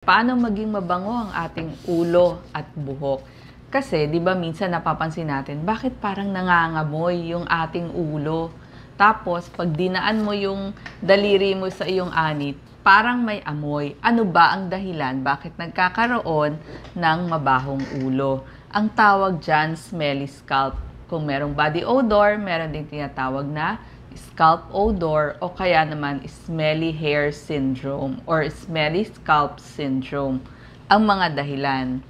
Paano maging mabango ang ating ulo at buhok? Kasi 'di ba minsan napapansin natin, bakit parang nangangamoy yung ating ulo? Tapos pag dinaan mo yung daliri mo sa iyong anit, parang may amoy. Ano ba ang dahilan bakit nagkakaroon ng mabahong ulo? Ang tawag diyan, smelly scalp. Kung merong body odor, meron din tinatawag na scalp odor o kaya naman smelly hair syndrome or smelly scalp syndrome ang mga dahilan.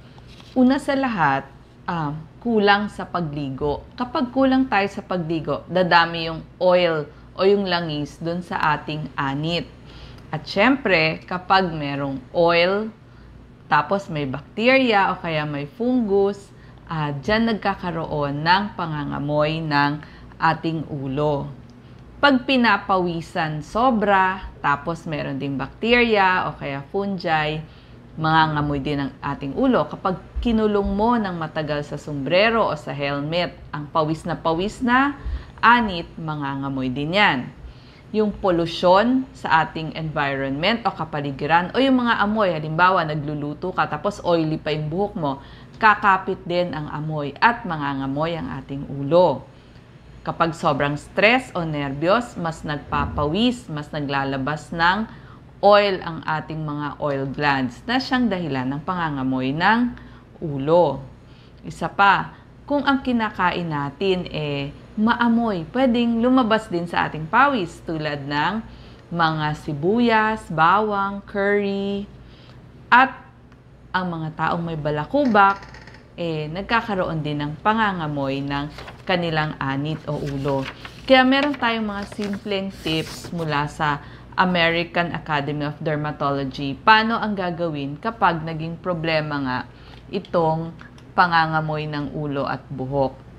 Una sa lahat, uh, kulang sa pagligo. Kapag kulang tayo sa pagligo, dadami yung oil o yung langis dun sa ating anit. At syempre, kapag merong oil, tapos may bacteria o kaya may fungus, uh, dyan nagkakaroon ng pangangamoy ng ating ulo. Pag pinapawisan sobra, tapos meron ding bacteria o kaya fungi, mangangamoy din ang ating ulo. Kapag kinulong mo ng matagal sa sombrero o sa helmet, ang pawis na pawis na, anit, mangangamoy din yan. Yung polusyon sa ating environment o kapaligiran o yung mga amoy, halimbawa nagluluto ka tapos oily pa yung buhok mo, kakapit din ang amoy at mangangamoy ang ating ulo. Kapag sobrang stress o nervyos, mas nagpapawis, mas naglalabas ng oil ang ating mga oil glands na siyang dahilan ng pangangamoy ng ulo. Isa pa, kung ang kinakain natin eh maamoy, pwedeng lumabas din sa ating pawis tulad ng mga sibuyas, bawang, curry, at ang mga taong may balakubak eh, nagkakaroon din ng pangangamoy ng kanilang anit o ulo. Kaya meron tayong mga simpleng tips mula sa American Academy of Dermatology. Paano ang gagawin kapag naging problema nga itong pangangamoy ng ulo at buhok?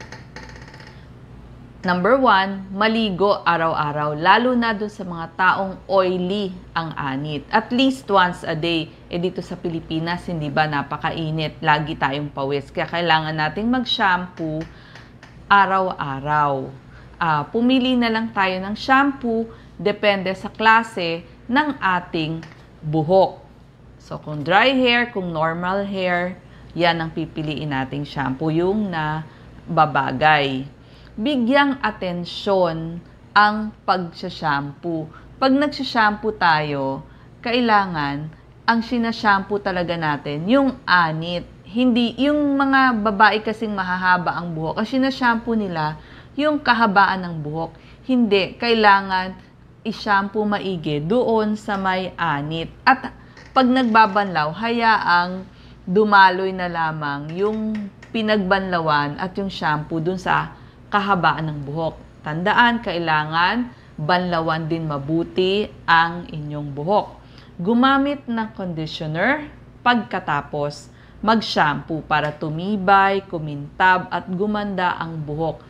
Number one, maligo araw-araw, lalo na dun sa mga taong oily ang anit. At least once a day. Eh dito sa Pilipinas, hindi ba napakainit? Lagi tayong pawis. Kaya kailangan nating mag-shampoo araw-araw. Uh, pumili na lang tayo ng shampoo depende sa klase ng ating buhok. So kung dry hair, kung normal hair, yan ang pipiliin nating shampoo, yung na babagay bigyang atensyon ang pagsashampoo. Pag nagsashampoo tayo, kailangan ang sinashampoo talaga natin, yung anit. Hindi, yung mga babae kasing mahahaba ang buhok, ang sinashampoo nila, yung kahabaan ng buhok. Hindi, kailangan ishampoo maigi doon sa may anit. At pag nagbabanlaw, hayaang dumaloy na lamang yung pinagbanlawan at yung shampoo doon sa kahabaan ng buhok. Tandaan, kailangan banlawan din mabuti ang inyong buhok. Gumamit ng conditioner pagkatapos mag-shampoo para tumibay, kumintab at gumanda ang buhok.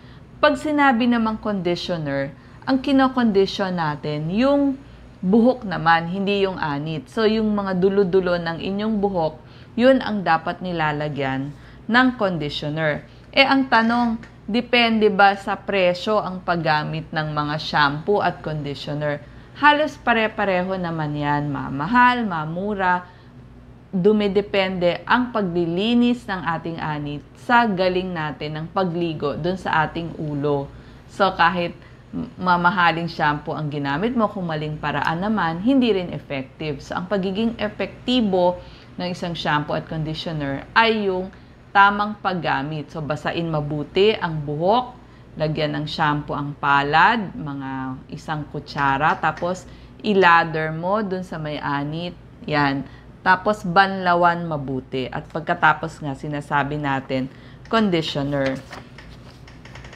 Pag sinabi namang conditioner, ang kinokondition natin yung buhok naman, hindi yung anit. So yung mga dulo-dulo ng inyong buhok, yun ang dapat nilalagyan ng conditioner. Eh ang tanong, Depende ba sa presyo ang paggamit ng mga shampoo at conditioner? Halos pare-pareho naman yan, mamahal, mamura. Dumidepende ang paglilinis ng ating anit sa galing natin ng pagligo dun sa ating ulo. So kahit mamahaling shampoo ang ginamit mo kung maling paraan naman, hindi rin effective. So ang pagiging epektibo ng isang shampoo at conditioner ay yung tamang paggamit. So, basain mabuti ang buhok, lagyan ng shampoo ang palad, mga isang kutsara, tapos ilather mo dun sa may anit. Yan. Tapos, banlawan mabuti. At pagkatapos nga, sinasabi natin, conditioner.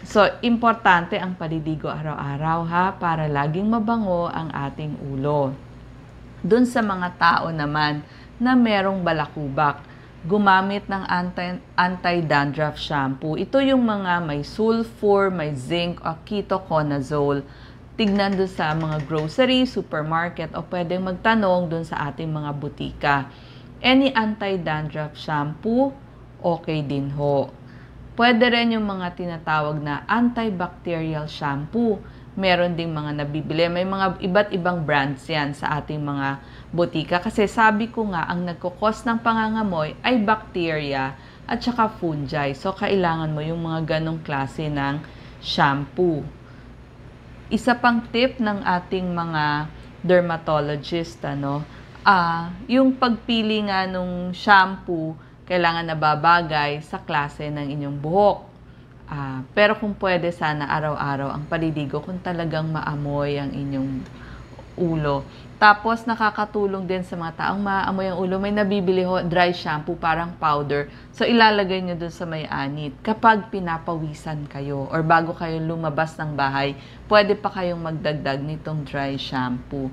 So, importante ang paliligo araw-araw ha, para laging mabango ang ating ulo. Dun sa mga tao naman na merong balakubak, gumamit ng anti, anti-dandruff shampoo. Ito yung mga may sulfur, may zinc, o ketoconazole. Tignan doon sa mga grocery, supermarket, o pwedeng magtanong doon sa ating mga butika. Any anti-dandruff shampoo, okay din ho. Pwede rin yung mga tinatawag na antibacterial shampoo meron ding mga nabibili. May mga iba't ibang brands yan sa ating mga botika. Kasi sabi ko nga, ang nagkakos ng pangangamoy ay bacteria at saka fungi. So, kailangan mo yung mga ganong klase ng shampoo. Isa pang tip ng ating mga dermatologist, ano, ah, yung pagpili nga nung shampoo, kailangan nababagay sa klase ng inyong buhok. Uh, pero kung pwede sana araw-araw ang paliligo kung talagang maamoy ang inyong ulo. Tapos nakakatulong din sa mga taong maamoy ang ulo. May nabibili ho, dry shampoo, parang powder. So ilalagay nyo dun sa may anit. Kapag pinapawisan kayo or bago kayo lumabas ng bahay, pwede pa kayong magdagdag nitong dry shampoo.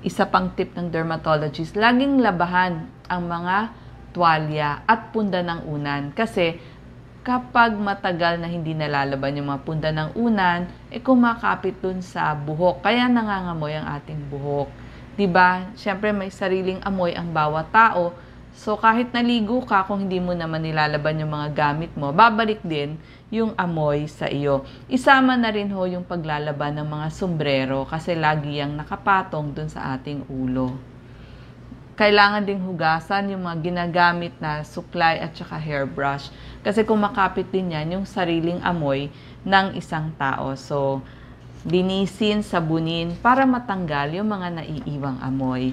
Isa pang tip ng dermatologist, laging labahan ang mga tuwalya at punda ng unan kasi kapag matagal na hindi nalalaban yung mga punda ng unan, eh kumakapit dun sa buhok. Kaya nangangamoy ang ating buhok. ba? Diba? Siyempre may sariling amoy ang bawat tao. So kahit naligo ka, kung hindi mo naman nilalaban yung mga gamit mo, babalik din yung amoy sa iyo. Isama na rin ho yung paglalaban ng mga sombrero kasi lagi yung nakapatong dun sa ating ulo. Kailangan ding hugasan yung mga ginagamit na suklay at saka hairbrush kasi kumakapit din yan yung sariling amoy ng isang tao. So, linisin, sabunin para matanggal yung mga naiiwang amoy.